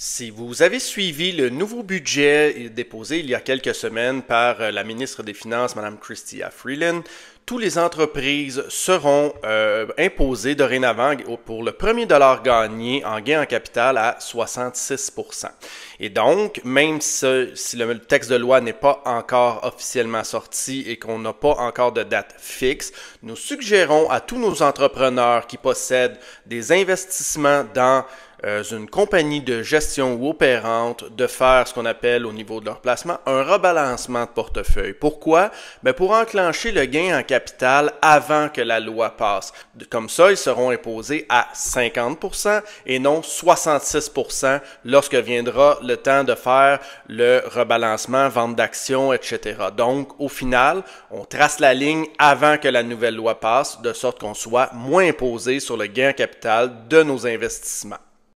Si vous avez suivi le nouveau budget déposé il y a quelques semaines par euh, la ministre des Finances, Mme Christia Freeland, toutes les entreprises seront euh, imposées dorénavant pour le premier dollar gagné en gain en capital à 66 Et donc, même si le texte de loi n'est pas encore officiellement sorti et qu'on n'a pas encore de date fixe, nous suggérons à tous nos entrepreneurs qui possèdent des investissements dans euh, une compagnie de gestion ou opérante de faire ce qu'on appelle au niveau de leur placement un rebalancement de portefeuille. Pourquoi? Ben pour enclencher le gain en capital avant que la loi passe. Comme ça, ils seront imposés à 50% et non 66% lorsque viendra le temps de faire le rebalancement, vente d'actions, etc. Donc, au final, on trace la ligne avant que la nouvelle loi passe, de sorte qu'on soit moins imposé sur le gain en capital de nos investissements.